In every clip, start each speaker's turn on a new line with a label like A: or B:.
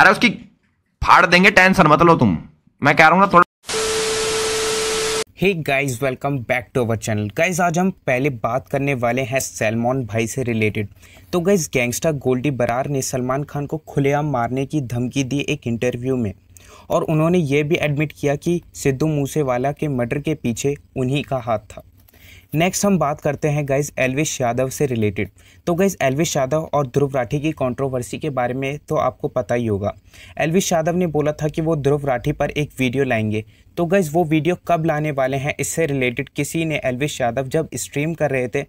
A: अरे उसकी फाड़ देंगे टेंशन मत लो तुम मैं कह रहा हूँ ना थोड़ा hey guys welcome back to our channel guys आज हम पहले बात करने वाले हैं सलमान भाई से रिलेटेड तो गाइस गैंगस्टर गोल्डी बरार ने सलमान खान को खुलेआम मारने की धमकी दी एक इंटरव्यू में और उन्होंने ये भी एडमिट किया कि सिद्धू मूसेवाला के मर्डर के पीछे उन्हीं का हाथ था नेक्स्ट हम बात करते हैं गाइज एलविश यादव से रिलेटेड तो गाइज एलविश यादव और ध्रुव राठी की कंट्रोवर्सी के बारे में तो आपको पता ही होगा एलविश यादव ने बोला था कि वो ध्रुव राठी पर एक वीडियो लाएंगे तो गाइज वो वीडियो कब लाने वाले हैं इससे रिलेटेड किसी ने एलविश यादव जब स्ट्रीम कर रहे थे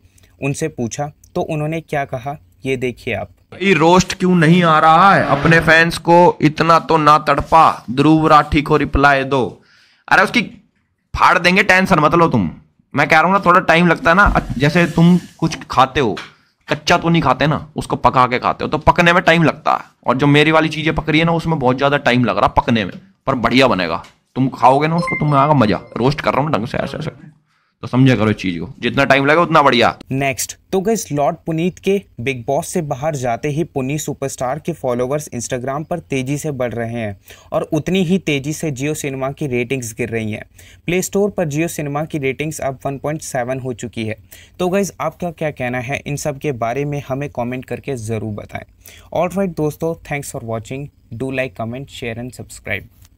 A: उनसे पूछा तो उन्होंने क्या कहा ये देखिए आप
B: ये रोस्ट क्यों नहीं आ रहा है अपने फैंस को इतना तो ना तड़पा ध्रुव राठी को रिप्लाई दो अरे उसकी फाड़ देंगे टेंशन मतलब तुम मैं कह रहा हूँ ना थोड़ा टाइम लगता है ना जैसे तुम कुछ खाते हो कच्चा तो नहीं खाते ना उसको पका के खाते हो तो पकने में टाइम लगता है और जो मेरी वाली चीज़ें पक रही है ना उसमें बहुत ज़्यादा टाइम लग रहा है पकने में पर बढ़िया बनेगा तुम खाओगे ना उसको तुम्हें आएगा मज़ा रोस्ट कर रहा हूँ ढंग से ऐसे ऐसे तो समझा करो चीज को जितना टाइम लगे उतना बढ़िया
A: नेक्स्ट तो गई लॉर्ड पुनीत के बिग बॉस से बाहर जाते ही पुनीत सुपरस्टार के फॉलोवर्स इंस्टाग्राम पर तेजी से बढ़ रहे हैं और उतनी ही तेजी से जियो सिनेमा की रेटिंग्स गिर रही हैं प्ले स्टोर पर जियो सिनेमा की रेटिंग्स अब 1.7 हो चुकी है तो गईज़ आपका क्या कहना है इन सब के बारे में हमें कॉमेंट करके ज़रूर बताएं ऑल राइट दोस्तों thanks for watching do like comment share and subscribe